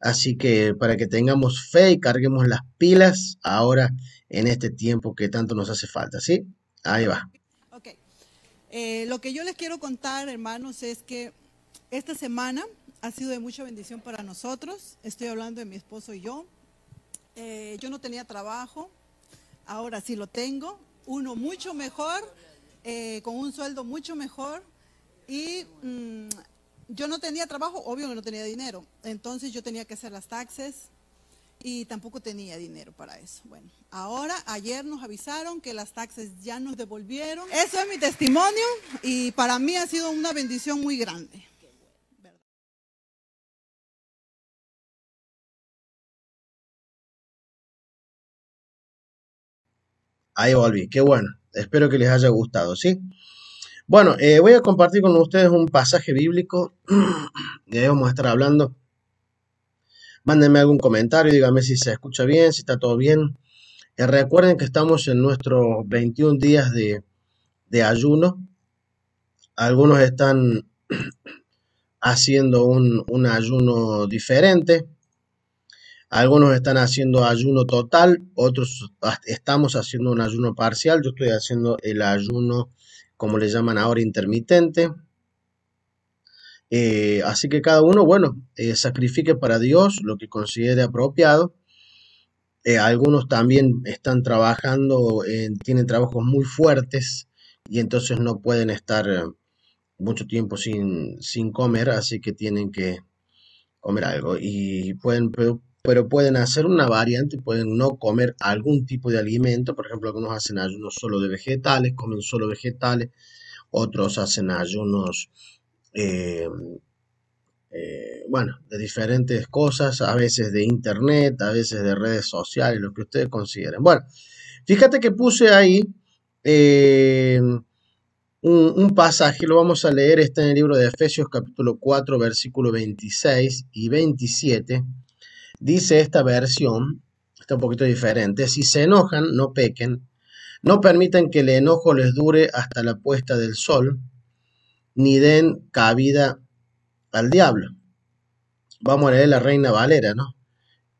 Así que para que tengamos fe y carguemos las pilas ahora en este tiempo que tanto nos hace falta, ¿sí? Ahí va. Ok. Eh, lo que yo les quiero contar, hermanos, es que esta semana ha sido de mucha bendición para nosotros. Estoy hablando de mi esposo y yo. Eh, yo no tenía trabajo, ahora sí lo tengo. Uno mucho mejor, eh, con un sueldo mucho mejor. Y mm, yo no tenía trabajo, obvio que no tenía dinero. Entonces yo tenía que hacer las taxes y tampoco tenía dinero para eso. Bueno, ahora ayer nos avisaron que las taxes ya nos devolvieron. Eso es mi testimonio y para mí ha sido una bendición muy grande. Ahí volví, qué bueno. Espero que les haya gustado, ¿sí? Bueno, eh, voy a compartir con ustedes un pasaje bíblico. debemos vamos a estar hablando. Mándenme algún comentario, díganme si se escucha bien, si está todo bien. Eh, recuerden que estamos en nuestros 21 días de, ayuno. Algunos están haciendo un, un ayuno diferente. Algunos están haciendo ayuno total, otros ah, estamos haciendo un ayuno parcial. Yo estoy haciendo el ayuno como le llaman ahora intermitente. Eh, así que cada uno, bueno, eh, sacrifique para Dios lo que considere apropiado. Eh, algunos también están trabajando, tienen trabajos muy fuertes y entonces no pueden estar mucho tiempo sin, sin comer, así que tienen que comer algo y pueden pero pueden hacer una variante, pueden no comer algún tipo de alimento, por ejemplo, algunos hacen ayunos solo de vegetales, comen solo vegetales, otros hacen ayunos, eh, eh, bueno, de diferentes cosas, a veces de internet, a veces de redes sociales, lo que ustedes consideren. Bueno, fíjate que puse ahí eh, un, pasaje, lo vamos a leer, está en el libro de Efesios capítulo 4, versículo 26 y 27. Dice esta versión, está un poquito diferente, si se enojan, no pequen, no permitan que el enojo les dure hasta la puesta del sol, ni den cabida al diablo. Vamos a leer la Reina Valera, ¿no?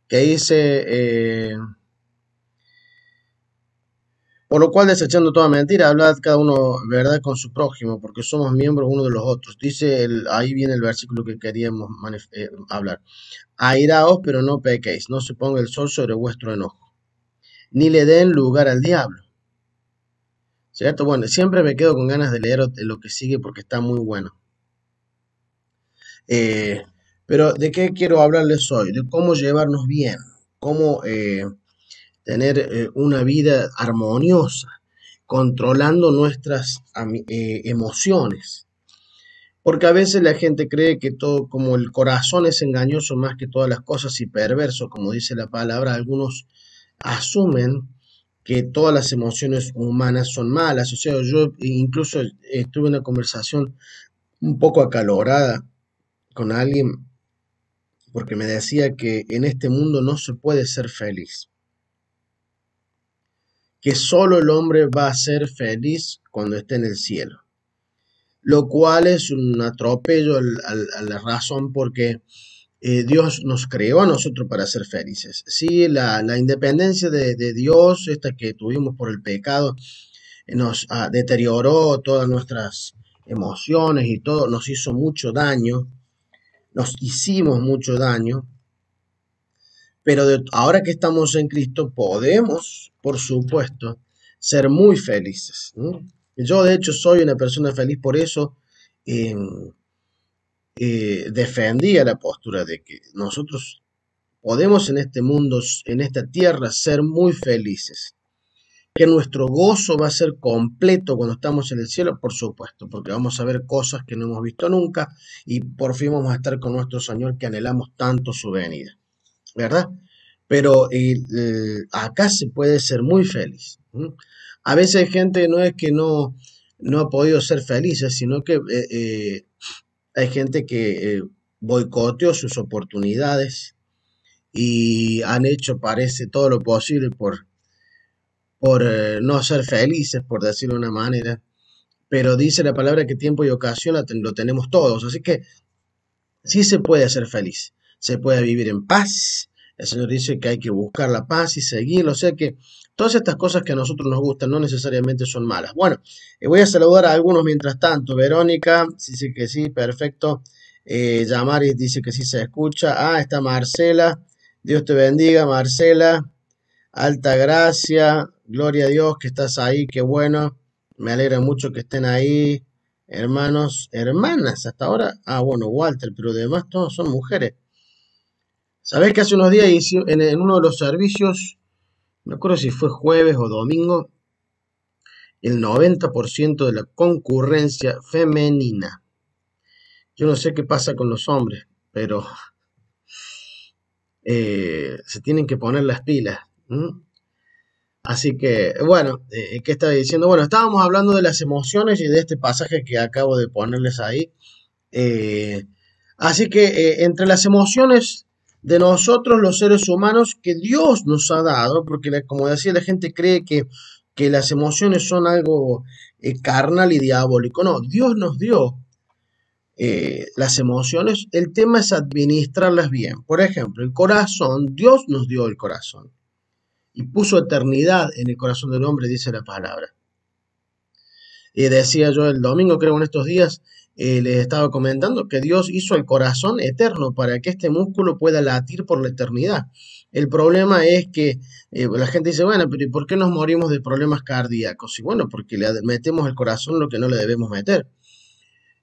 Que dice... Eh, por lo cual, desechando toda mentira, hablad cada uno verdad con su prójimo, porque somos miembros uno de los otros. Dice, el, ahí viene el versículo que queríamos eh, hablar. Airaos, pero no pequéis, no se ponga el sol sobre vuestro enojo, ni le den lugar al diablo. ¿Cierto? Bueno, siempre me quedo con ganas de leer lo que sigue porque está muy bueno. Eh, pero, ¿de qué quiero hablarles hoy? De cómo llevarnos bien, cómo... Eh, tener eh, una vida armoniosa, controlando nuestras eh, emociones. Porque a veces la gente cree que todo, como el corazón es engañoso más que todas las cosas y perverso, como dice la palabra, algunos asumen que todas las emociones humanas son malas. O sea, yo incluso estuve en una conversación un poco acalorada con alguien porque me decía que en este mundo no se puede ser feliz que solo el hombre va a ser feliz cuando esté en el cielo, lo cual es un atropello a la razón porque eh, Dios nos creó a nosotros para ser felices. Sí, la, independencia de, Dios, esta que tuvimos por el pecado, eh, nos ah, deterioró todas nuestras emociones y todo, nos hizo mucho daño, nos hicimos mucho daño, pero ahora que estamos en Cristo, podemos, por supuesto, ser muy felices. Yo, de hecho, soy una persona feliz, por eso em, eh, defendía la postura de que nosotros podemos en este mundo, en esta tierra, ser muy felices. Que nuestro gozo va a ser completo cuando estamos en el cielo, por supuesto, porque vamos a ver cosas que no hemos visto nunca y por fin vamos a estar con nuestro Señor que anhelamos tanto su venida. ¿verdad? Pero eh, acá se puede ser muy feliz. A veces hay gente no es que no, no ha podido ser feliz, eh, sino que eh, hay gente que boicoteó sus oportunidades y han hecho, parece, todo lo posible por, por no ser felices, por decirlo de una manera. Pero dice la palabra que tiempo y ocasión lo tenemos todos, así que sí se puede ser feliz se puede vivir en paz. El Señor dice que hay que buscar la paz y seguirlo. O sea que todas estas cosas que a nosotros nos gustan no necesariamente son malas. Bueno, eh, voy a saludar a algunos mientras tanto. Verónica dice que sí, perfecto. Eh, dice que sí se escucha. Ah, está Marcela. Dios te bendiga, Marcela. Alta gracia. Gloria a Dios que estás ahí. Qué bueno. Me alegra mucho que estén ahí. Hermanos, hermanas, hasta ahora. Ah, bueno, Walter, pero además todos son mujeres. Sabés que hace unos días en uno de los servicios, no acuerdo si fue jueves o domingo, el 90% de la concurrencia femenina. Yo no sé qué pasa con los hombres, pero eh, se tienen que poner las pilas. Así que, bueno, eh, ¿qué estaba diciendo? Bueno, estábamos hablando de las emociones y de este pasaje que acabo de ponerles ahí. Eh, así que entre las emociones de nosotros los seres humanos que Dios nos ha dado, porque como decía, la gente cree que, que las emociones son algo eh, carnal y diabólico. No, Dios nos dio eh, las emociones, el tema es administrarlas bien. Por ejemplo, el corazón, Dios nos dio el corazón y puso eternidad en el corazón del hombre, dice la palabra. Y decía yo el domingo, creo en estos días, eh, les estaba comentando que Dios hizo el corazón eterno para que este músculo pueda latir por la eternidad. El problema es que eh, la gente dice, bueno, pero ¿y por qué nos morimos de problemas cardíacos? Y bueno, porque le metemos al corazón lo que no le debemos meter.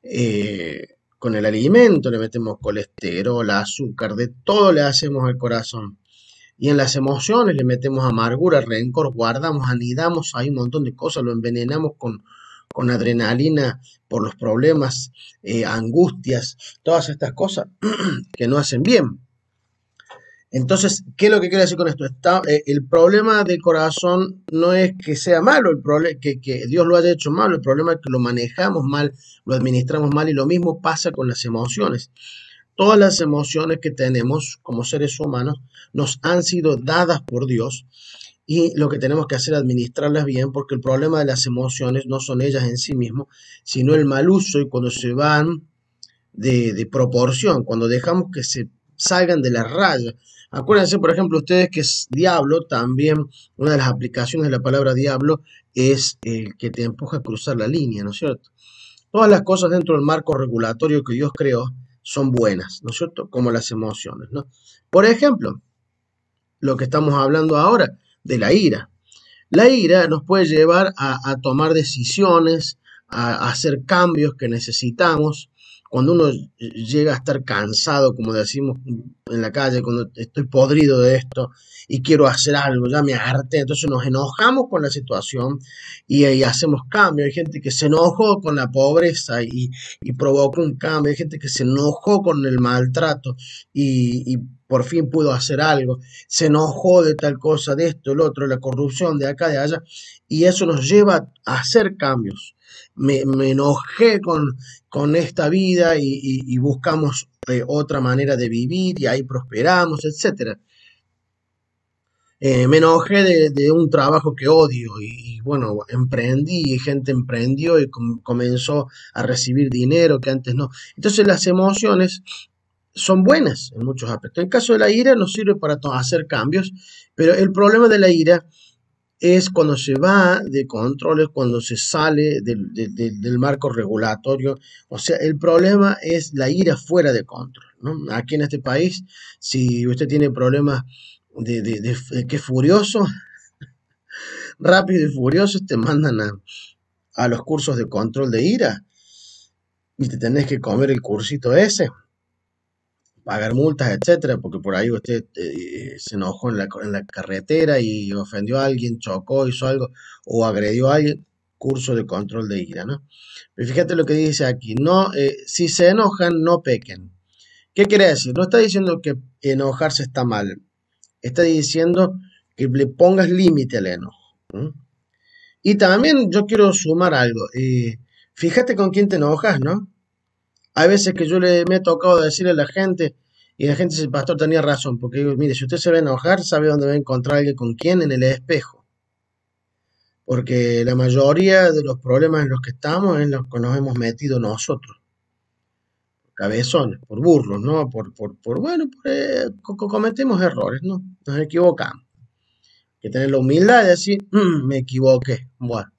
Eh, con el alimento le metemos colesterol, azúcar, de todo le hacemos al corazón. Y en las emociones le metemos amargura, rencor, guardamos, anidamos, hay un montón de cosas, lo envenenamos con, con adrenalina por los problemas, eh, angustias, todas estas cosas que no hacen bien. Entonces, ¿qué es lo que quiero decir con esto? Está, eh, el problema del corazón no es que sea malo, el que, que Dios lo haya hecho malo, el problema es que lo manejamos mal, lo administramos mal y lo mismo pasa con las emociones. Todas las emociones que tenemos como seres humanos nos han sido dadas por Dios y lo que tenemos que hacer es administrarlas bien porque el problema de las emociones no son ellas en sí mismas, sino el mal uso y cuando se van de, proporción, cuando dejamos que se salgan de la raya. Acuérdense, por ejemplo, ustedes que es Diablo, también una de las aplicaciones de la palabra Diablo es el que te empuja a cruzar la línea, ¿no es cierto? Todas las cosas dentro del marco regulatorio que Dios creó son buenas, ¿no es cierto? Como las emociones, ¿no? Por ejemplo, lo que estamos hablando ahora, de la ira. La ira nos puede llevar a, tomar decisiones, a, hacer cambios que necesitamos. Cuando uno llega a estar cansado, como decimos en la calle, cuando estoy podrido de esto y quiero hacer algo, ya me harté, entonces nos enojamos con la situación y, ahí hacemos cambios. Hay gente que se enojó con la pobreza y, y provocó un cambio, hay gente que se enojó con el maltrato y, y por fin pudo hacer algo, se enojó de tal cosa, de esto, el otro, la corrupción de acá, de allá, y eso nos lleva a hacer cambios. Me, enojé con, con, esta vida y, buscamos eh, otra manera de vivir y ahí prosperamos, etc. Eh, me enojé de, un trabajo que odio y, bueno, emprendí y gente emprendió y comenzó a recibir dinero que antes no. Entonces las emociones son buenas en muchos aspectos. En el caso de la ira nos sirve para hacer cambios, pero el problema de la ira es cuando se va de controles, cuando se sale del, marco regulatorio. O sea, el problema es la ira fuera de control. Aquí en este país, si usted tiene problemas de, que furioso, rápido y furioso, te mandan a, a los cursos de control de ira y te tenés que comer el cursito ese pagar multas, etcétera, porque por ahí usted eh, se enojó en la, carretera y ofendió a alguien, chocó, hizo algo o agredió a alguien, curso de control de ira, ¿no? Pero fíjate lo que dice aquí, no, eh, si se enojan, no pequen. ¿Qué quiere decir? No está diciendo que enojarse está mal, está diciendo que le pongas límite al enojo. Y también yo quiero sumar algo, eh, fíjate con quién te enojas, ¿no? Hay veces que yo le, he tocado decirle a la gente, y la gente dice, el pastor tenía razón, porque mire, si usted se va a enojar, sabe dónde va a encontrar alguien con quién en el espejo. Porque la mayoría de los problemas en los que estamos es en los que nos hemos metido nosotros. Por cabezones, por burros, ¿no? Por, por, por bueno, eh, cometemos errores, ¿no? Nos equivocamos. Hay que tener la humildad de decir, mm, me equivoqué. Bueno,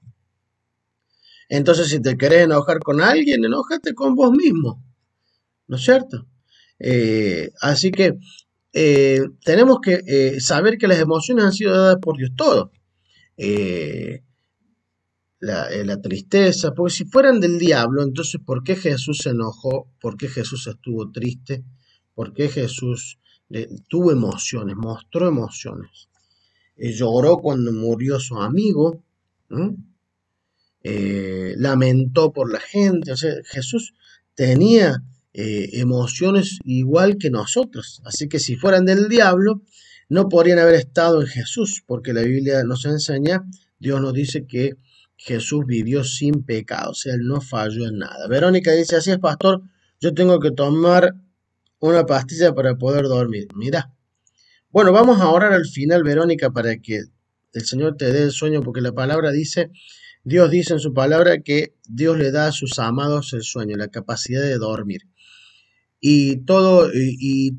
entonces, si te querés enojar con alguien, enójate con vos mismo. ¿No es cierto? Eh, así que eh, tenemos que eh, saber que las emociones han sido dadas por Dios todo. La, la, tristeza, porque si fueran del diablo, entonces ¿por qué Jesús se enojó? ¿Por qué Jesús estuvo triste? ¿Por qué Jesús tuvo emociones, mostró emociones? lloró cuando murió su amigo. ¿no? Eh, lamentó por la gente. O sea, Jesús tenía eh, emociones igual que nosotros. Así que si fueran del diablo, no podrían haber estado en Jesús, porque la Biblia nos enseña, Dios nos dice que Jesús vivió sin pecado, o sea, él no falló en nada. Verónica dice, así es, pastor, yo tengo que tomar una pastilla para poder dormir. Mira. Bueno, vamos a orar al final, Verónica, para que el Señor te dé el sueño, porque la palabra dice Dios dice en su palabra que Dios le da a sus amados el sueño, la capacidad de dormir. Y todo, y,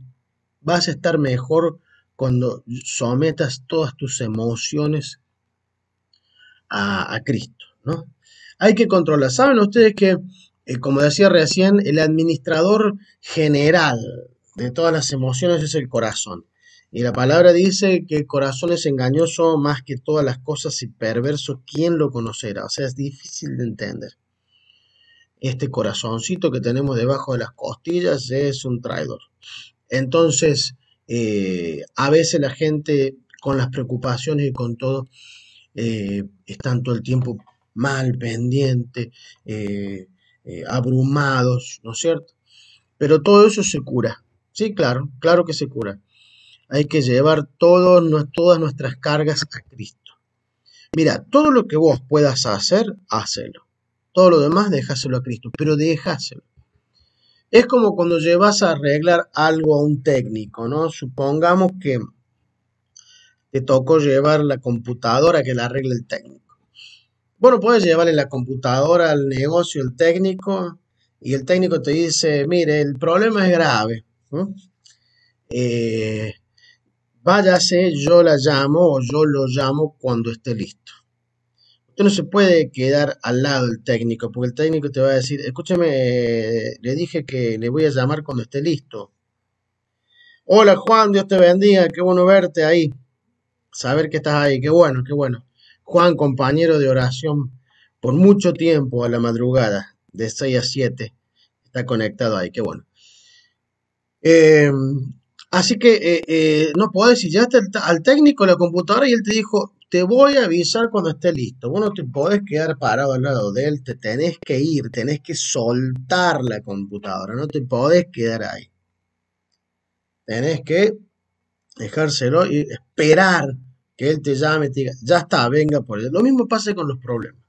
vas a estar mejor cuando sometas todas tus emociones a, Cristo, ¿no? Hay que controlar. ¿Saben ustedes que, eh, como decía recién, el administrador general de todas las emociones es el corazón? Y la palabra dice que el corazón es engañoso más que todas las cosas y perverso, ¿quién lo conocerá? O sea, es difícil de entender. Este corazoncito que tenemos debajo de las costillas es un traidor. Entonces, eh, a veces la gente con las preocupaciones y con todo, eh, están todo el tiempo mal, pendiente, eh, abrumados, ¿no es cierto? Pero todo eso se cura. Sí, claro, claro que se cura hay que llevar todas nuestras cargas a Cristo. Mira, todo lo que vos puedas hacer, hácelo. Todo lo demás, déjáselo a Cristo, pero déjáselo. Es como cuando llevas a arreglar algo a un técnico, ¿no? Supongamos que te tocó llevar la computadora que la arregle el técnico. Bueno, puedes llevarle la computadora al negocio, el técnico, y el técnico te dice, mire, el problema es grave. Eh, Váyase, yo la llamo o yo lo llamo cuando esté listo. Usted no se puede quedar al lado del técnico, porque el técnico te va a decir, escúcheme, le dije que le voy a llamar cuando esté listo. Hola Juan, Dios te bendiga, qué bueno verte ahí. Saber que estás ahí, qué bueno, qué bueno. Juan, compañero de oración por mucho tiempo a la madrugada, de 6 a 7, está conectado ahí, qué bueno. Eh, Así que eh, eh, no podés, decir ya al, técnico de la computadora y él te dijo, te voy a avisar cuando esté listo. Vos no te podés quedar parado al lado de él, te tenés que ir, tenés que soltar la computadora, no te podés quedar ahí. Tenés que dejárselo y esperar que él te llame, te diga, ya está, venga por él. Lo mismo pasa con los problemas.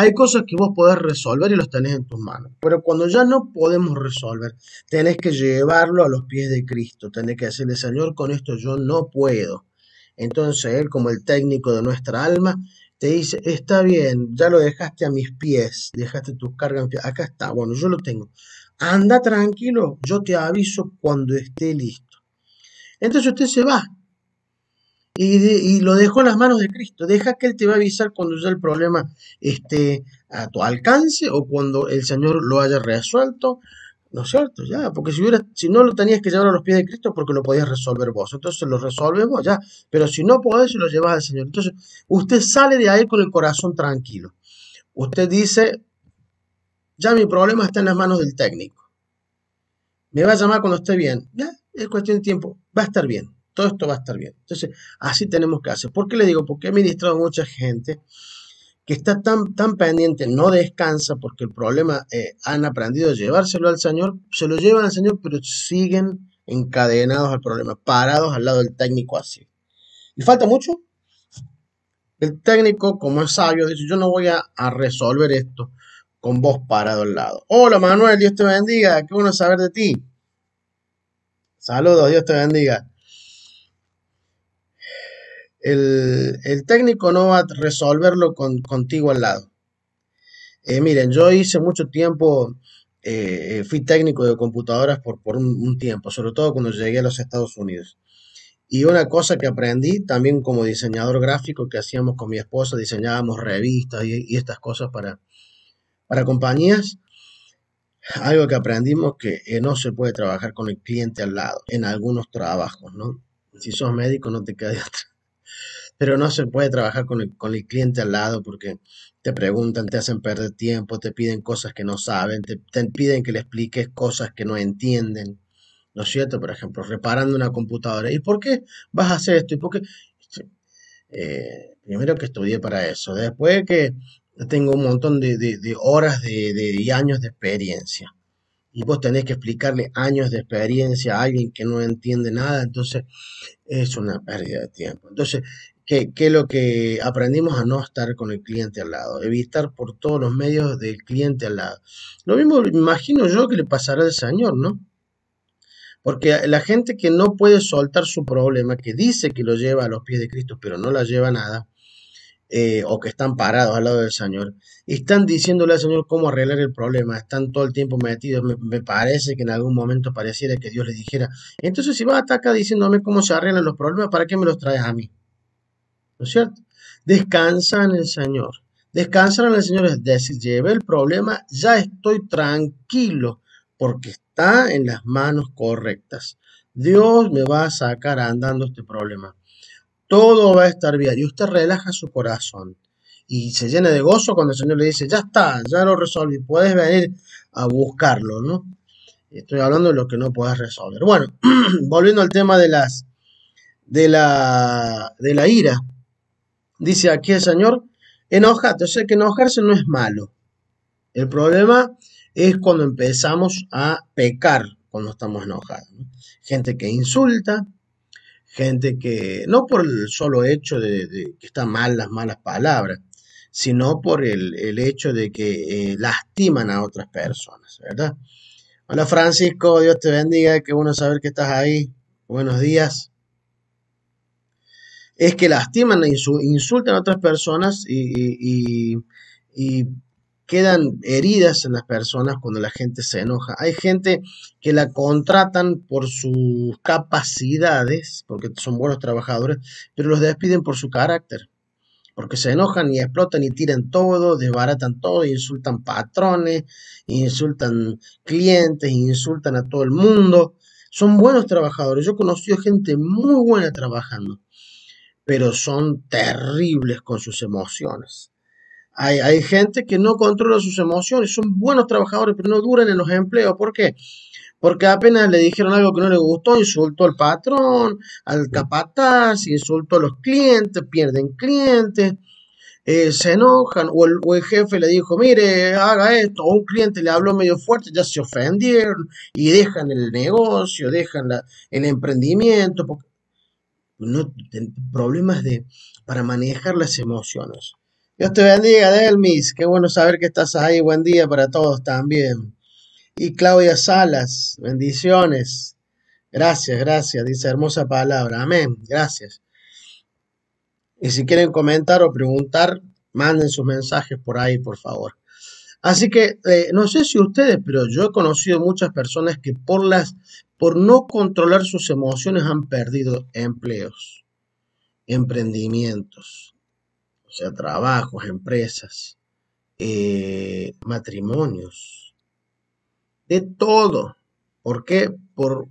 Hay cosas que vos podés resolver y los tenés en tus manos, pero cuando ya no podemos resolver, tenés que llevarlo a los pies de Cristo, tenés que decirle, Señor, con esto yo no puedo. Entonces Él, como el técnico de nuestra alma, te dice, está bien, ya lo dejaste a mis pies, dejaste tus cargas, acá está, bueno, yo lo tengo. Anda tranquilo, yo te aviso cuando esté listo. Entonces usted se va y, lo dejó en las manos de Cristo. Deja que Él te va a avisar cuando ya el problema esté a tu alcance o cuando el Señor lo haya resuelto. ¿No es cierto? Ya, porque si, si no lo tenías que llevar a los pies de Cristo porque lo podías resolver vos. Entonces lo resolvemos ya. Pero si no podés, lo llevas al Señor. Entonces, usted sale de ahí con el corazón tranquilo. Usted dice, ya mi problema está en las manos del técnico. Me va a llamar cuando esté bien. Ya, es cuestión de tiempo. Va a estar bien todo esto va a estar bien. Entonces, así tenemos que hacer. ¿Por qué le digo? Porque he ministrado a mucha gente que está tan, tan pendiente, no descansa porque el problema eh, han aprendido a llevárselo al Señor, se lo llevan al Señor, pero siguen encadenados al problema, parados al lado del técnico así. ¿Y falta mucho? El técnico, como es sabio, dice, yo no voy a, a resolver esto con vos parado al lado. Hola Manuel, Dios te bendiga, qué bueno saber de ti. Saludos, Dios te bendiga el, técnico no va a resolverlo con, contigo al lado. Eh, miren, yo hice mucho tiempo, eh, eh, fui técnico de computadoras por, un, tiempo, sobre todo cuando llegué a los Estados Unidos. Y una cosa que aprendí también como diseñador gráfico que hacíamos con mi esposa, diseñábamos revistas y, estas cosas para, para compañías, algo que aprendimos que no se puede trabajar con el cliente al lado en algunos trabajos, ¿no? Si sos médico no te queda de pero no se puede trabajar con el, cliente al lado porque te preguntan, te hacen perder tiempo, te piden cosas que no saben, te, piden que le expliques cosas que no entienden. ¿No es cierto? Por ejemplo, reparando una computadora. ¿Y por qué vas a hacer esto? ¿Y por eh, primero que estudié para eso. Después que tengo un montón de, horas de, de, años de experiencia. Y vos tenés que explicarle años de experiencia a alguien que no entiende nada. Entonces, es una pérdida de tiempo. Entonces, que, que, lo que aprendimos a no estar con el cliente al lado, evitar por todos los medios del cliente al lado. Lo mismo imagino yo que le pasará al Señor, ¿no? Porque la gente que no puede soltar su problema, que dice que lo lleva a los pies de Cristo, pero no la lleva a nada, eh, o que están parados al lado del Señor, están diciéndole al Señor cómo arreglar el problema, están todo el tiempo metidos, me, parece que en algún momento pareciera que Dios le dijera, entonces si vas a atacar diciéndome cómo se arreglan los problemas, ¿para qué me los traes a mí? ¿no es cierto? Descansa en el Señor. descansa en el Señor es lleve el problema, ya estoy tranquilo porque está en las manos correctas. Dios me va a sacar andando este problema. Todo va a estar bien y usted relaja su corazón y se llena de gozo cuando el Señor le dice, ya está, ya lo resolví, puedes venir a buscarlo, ¿no? Estoy hablando de lo que no puedes resolver. Bueno, volviendo al tema de las de la, de la ira, dice aquí el Señor, enojate, o sea que enojarse no es malo. El problema es cuando empezamos a pecar cuando estamos enojados. Gente que insulta, gente que, no por el solo hecho de, que están mal las malas palabras, sino por el, hecho de que eh, lastiman a otras personas, ¿verdad? Hola Francisco, Dios te bendiga, qué bueno saber que estás ahí. Buenos días es que lastiman e insultan a otras personas y, quedan heridas en las personas cuando la gente se enoja. Hay gente que la contratan por sus capacidades, porque son buenos trabajadores, pero los despiden por su carácter, porque se enojan y explotan y tiran todo, desbaratan todo, insultan patrones, insultan clientes, insultan a todo el mundo. Son buenos trabajadores. Yo he conocido gente muy buena trabajando pero son terribles con sus emociones. Hay, gente que no controla sus emociones, son buenos trabajadores, pero no duran en los empleos. ¿Por qué? Porque apenas le dijeron algo que no le gustó, insultó al patrón, al capataz, insultó a los clientes, pierden clientes, eh, se enojan, o el, jefe le dijo, mire, haga esto, o un cliente le habló medio fuerte, ya se ofendieron y dejan el negocio, dejan el emprendimiento, porque problemas de, para manejar las emociones. Dios te bendiga, Delmis. Qué bueno saber que estás ahí. Buen día para todos también. Y Claudia Salas, bendiciones. Gracias, gracias. Dice hermosa palabra. Amén. Gracias. Y si quieren comentar o preguntar, manden sus mensajes por ahí, por favor. Así que eh, no sé si ustedes, pero yo he conocido muchas personas que por las por no controlar sus emociones han perdido empleos, emprendimientos, o sea, trabajos, empresas, eh, matrimonios, de todo. ¿Por qué? Por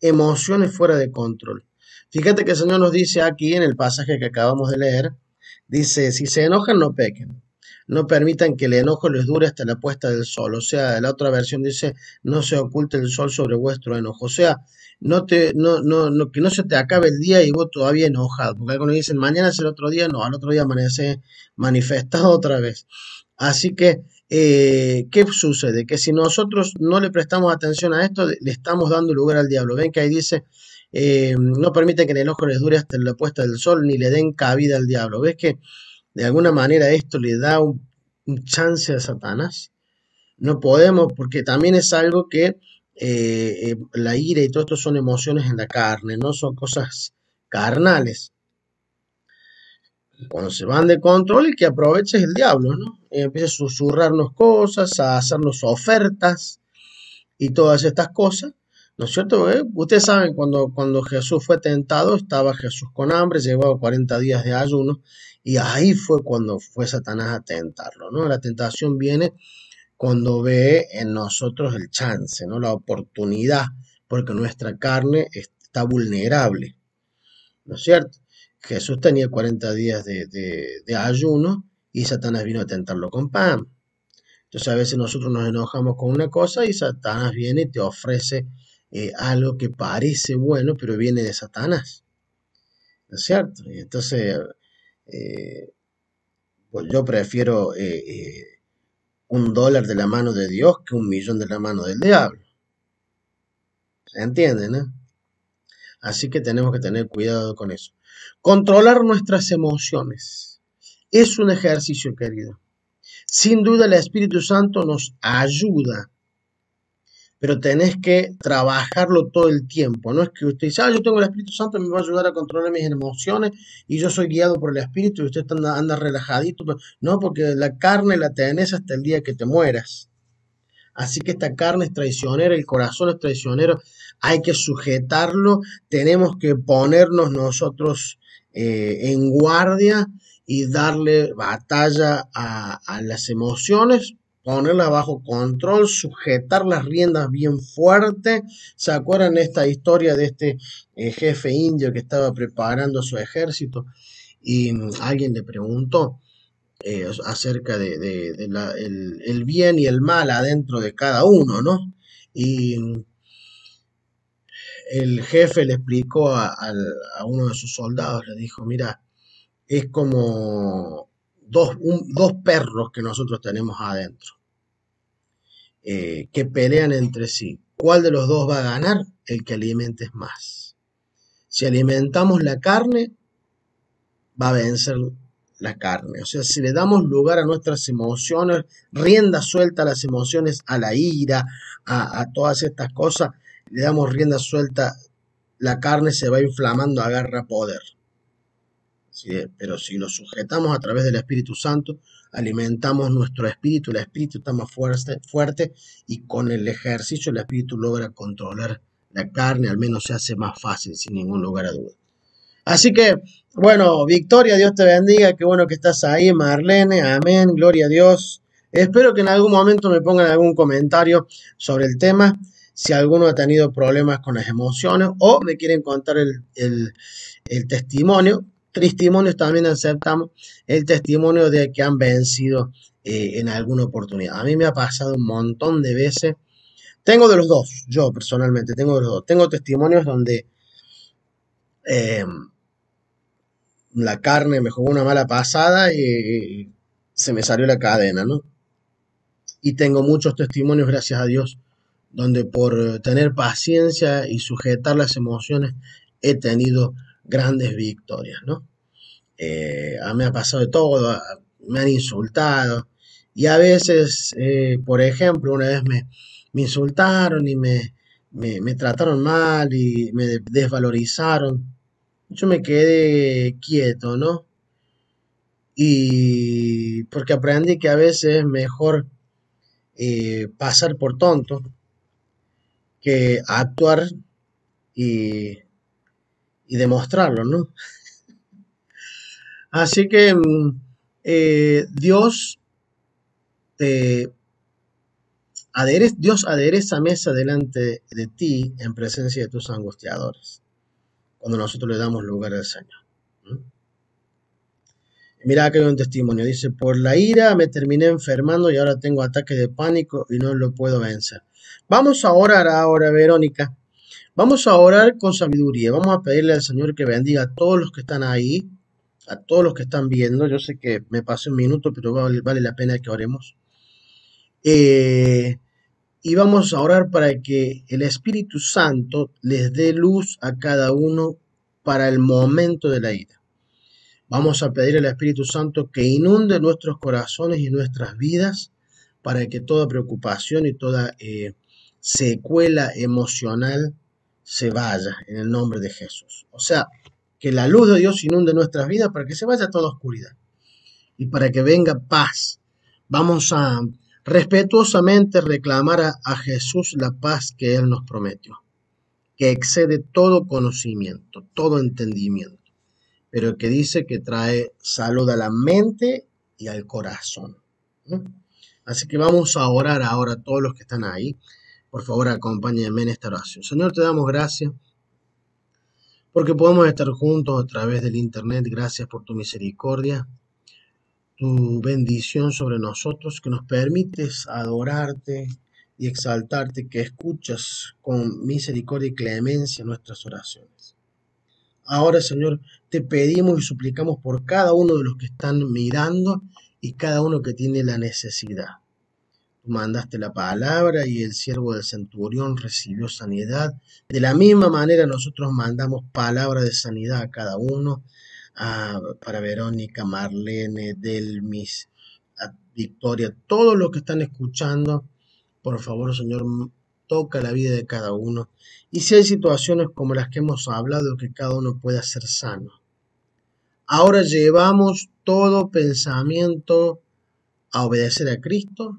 emociones fuera de control. Fíjate que el Señor nos dice aquí en el pasaje que acabamos de leer, dice, si se enojan no pequen, no permitan que el enojo les dure hasta la puesta del sol. O sea, la otra versión dice, no se oculte el sol sobre vuestro enojo. O sea, no te, no, no, que no se te acabe el día y vos todavía enojado. Porque algunos dicen, mañana es el otro día, no, al otro día amanece manifestado otra vez. Así que, eh, ¿qué sucede? Que si nosotros no le prestamos atención a esto, le estamos dando lugar al diablo. Ven que ahí dice, eh, no permiten que el enojo les dure hasta la puesta del sol, ni le den cabida al diablo. ¿Ves que de alguna manera esto le da un, chance a Satanás. No podemos, porque también es algo que eh, eh, la ira y todo esto son emociones en la carne, no son cosas carnales. Cuando se van de control, y que aproveches el diablo, ¿no? Y eh, empieza a susurrarnos cosas, a hacernos ofertas y todas estas cosas ¿No es cierto? Eh? Ustedes saben, cuando, cuando Jesús fue tentado, estaba Jesús con hambre, llevaba 40 días de ayuno, y ahí fue cuando fue Satanás a tentarlo, ¿no? La tentación viene cuando ve en nosotros el chance, ¿no? La oportunidad, porque nuestra carne está vulnerable, ¿no es cierto? Jesús tenía 40 días de, de, de ayuno y Satanás vino a tentarlo con pan. Entonces a veces nosotros nos enojamos con una cosa y Satanás viene y te ofrece eh, algo que parece bueno, pero viene de Satanás. ¿No es cierto? Y entonces, eh, pues yo prefiero eh, un dólar de la mano de Dios que un millón de la mano del diablo. ¿Se entiende, Así que tenemos que tener cuidado con eso. Controlar nuestras emociones es un ejercicio, querido. Sin duda, el Espíritu Santo nos ayuda pero tenés que trabajarlo todo el tiempo. No es que usted dice, ah, yo tengo el Espíritu Santo, me va a ayudar a controlar mis emociones y yo soy guiado por el Espíritu y usted anda, relajadito. No, porque la carne la tenés hasta el día que te mueras. Así que esta carne es traicionera, el corazón es traicionero, hay que sujetarlo, tenemos que ponernos nosotros eh, en guardia y darle batalla a las emociones ponerla bajo control, sujetar las riendas bien fuerte. ¿Se acuerdan esta historia de este eh, jefe indio que estaba preparando su ejército? Y mm, alguien le preguntó eh, acerca del de, el, bien y el mal adentro de cada uno, ¿no? Y mm, el jefe le explicó a, uno de sus soldados, le dijo, mira, es como dos perros que nosotros tenemos adentro. Eh, que pelean entre sí. ¿Cuál de los dos va a ganar? El que alimentes más. Si alimentamos la carne, va a vencer la carne. O sea, si le damos lugar a nuestras emociones, rienda suelta a las emociones, a la ira, a, todas estas cosas, le damos rienda suelta, la carne se va inflamando, agarra poder. pero si lo sujetamos a través del Espíritu Santo, alimentamos nuestro espíritu, el espíritu está más fuerte, fuerte y con el ejercicio el espíritu logra controlar la carne, al menos se hace más fácil, sin ningún lugar a duda. Así que, bueno, Victoria, Dios te bendiga, qué bueno que estás ahí, Marlene, amén, gloria a Dios. Espero que en algún momento me pongan algún comentario sobre el tema, si alguno ha tenido problemas con las emociones o me quieren contar el testimonio, testimonios también aceptamos el testimonio de que han vencido eh, en alguna oportunidad. A mí me ha pasado un montón de veces. Tengo de los dos, yo personalmente tengo de los dos. Tengo testimonios donde em, la carne me jugó una mala pasada y, y se me salió la cadena, ¿no? Y tengo muchos testimonios, gracias a Dios, donde por eh, tener paciencia y sujetar las emociones he tenido grandes victorias, ¿no? Eh, me ha pasado de todo, me han insultado y a veces, eh, por ejemplo, una vez me, insultaron y me, trataron mal y me desvalorizaron. Yo me quedé quieto, ¿no? Y porque aprendí que a veces es mejor eh, pasar por tonto que actuar y y demostrarlo, ¿no? Así que Dios, mm, eh, Dios Dios esa mesa delante de ti en presencia de tus angustiadores, cuando nosotros le damos lugar al Señor. Mira que hay un testimonio, dice, por la ira me terminé enfermando y ahora tengo ataques de pánico y no lo puedo vencer. Vamos a orar ahora, Verónica. Vamos a orar con sabiduría. Vamos a pedirle al Señor que bendiga a todos los que están ahí, a todos los que están viendo. Yo sé que me pasé un minuto, pero vale, la pena que oremos. Eh, y vamos a orar para que el Espíritu Santo les dé luz a cada uno para el momento de la ida. Vamos a pedir al Espíritu Santo que inunde nuestros corazones y nuestras vidas para que toda preocupación y toda eh, secuela emocional se vaya en el nombre de Jesús. O sea, que la luz de Dios inunde nuestras vidas para que se vaya toda oscuridad y para que venga paz. Vamos a respetuosamente reclamar a, Jesús la paz que Él nos prometió, que excede todo conocimiento, todo entendimiento, pero que dice que trae salud a la mente y al corazón. Así que vamos a orar ahora todos los que están ahí. Por favor, acompáñenme en esta oración. Señor, te damos gracias porque podemos estar juntos a través del Internet. Gracias por tu misericordia, tu bendición sobre nosotros, que nos permites adorarte y exaltarte, que escuchas con misericordia y clemencia nuestras oraciones. Ahora, Señor, te pedimos y suplicamos por cada uno de los que están mirando y cada uno que tiene la necesidad mandaste la palabra y el siervo del centurión recibió sanidad. De la misma manera nosotros mandamos palabra de sanidad a cada uno, para Verónica, Marlene, Delmis, a Victoria, todos los que están escuchando. Por favor, Señor, toca la vida de cada uno. Y si hay situaciones como las que hemos hablado, que cada uno pueda ser sano. Ahora llevamos todo pensamiento a obedecer a Cristo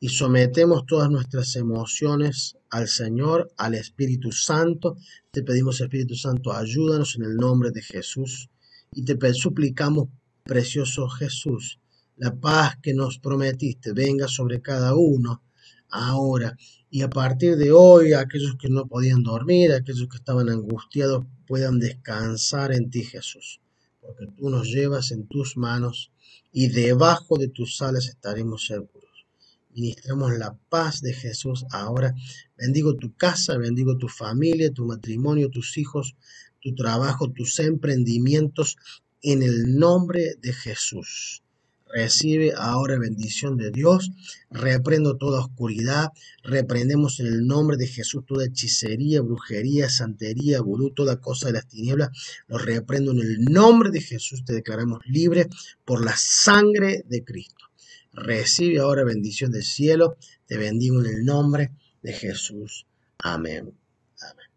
y sometemos todas nuestras emociones al Señor, al Espíritu Santo. Te pedimos, Espíritu Santo, ayúdanos en el nombre de Jesús y te suplicamos, precioso Jesús, la paz que nos prometiste venga sobre cada uno ahora. Y a partir de hoy, aquellos que no podían dormir, aquellos que estaban angustiados, puedan descansar en ti, Jesús, porque tú nos llevas en tus manos y debajo de tus alas estaremos seguros. Ministremos la paz de Jesús ahora. Bendigo tu casa, bendigo tu familia, tu matrimonio, tus hijos, tu trabajo, tus emprendimientos, en el nombre de Jesús. Recibe ahora bendición de Dios. Reprendo toda oscuridad. Reprendemos en el nombre de Jesús toda hechicería, brujería, santería, vudú, toda cosa de las tinieblas. Los reprendo en el nombre de Jesús. Te declaramos libre por la sangre de Cristo. Recibe ahora bendición del cielo. Te bendigo en el nombre de Jesús. Amén. Amén.